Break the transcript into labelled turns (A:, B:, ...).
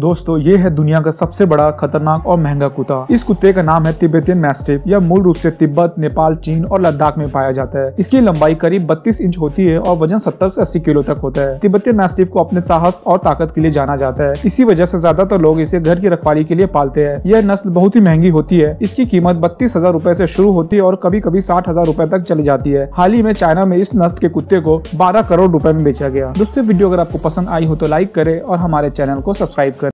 A: दोस्तों ये है दुनिया का सबसे बड़ा खतरनाक और महंगा कुत्ता इस कुत्ते का नाम है तिब्बतियन मैस्टिफ यह मूल रूप से तिब्बत नेपाल चीन और लद्दाख में पाया जाता है इसकी लंबाई करीब 32 इंच होती है और वजन 70 से 80 किलो तक होता है तिब्बतियन मैस्टिफ को अपने साहस और ताकत के लिए जाना जाता है इसी वजह से ज्यादातर लोग इसे घर की रखवाली के लिए पालते हैं यह नस्ल बहुत ही महंगी होती है इसकी कीमत बत्तीस हजार रूपए ऐसी शुरू होती है और कभी कभी साठ हजार रूपए तक चली जाती है हाल ही में चाइना में इस नस्ल के कुत्ते को बारह करोड़ रूपए में बेचा गया दोस्तों वीडियो अगर आपको पसंद आई हो तो लाइक करे और हमारे चैनल को सब्सक्राइब करें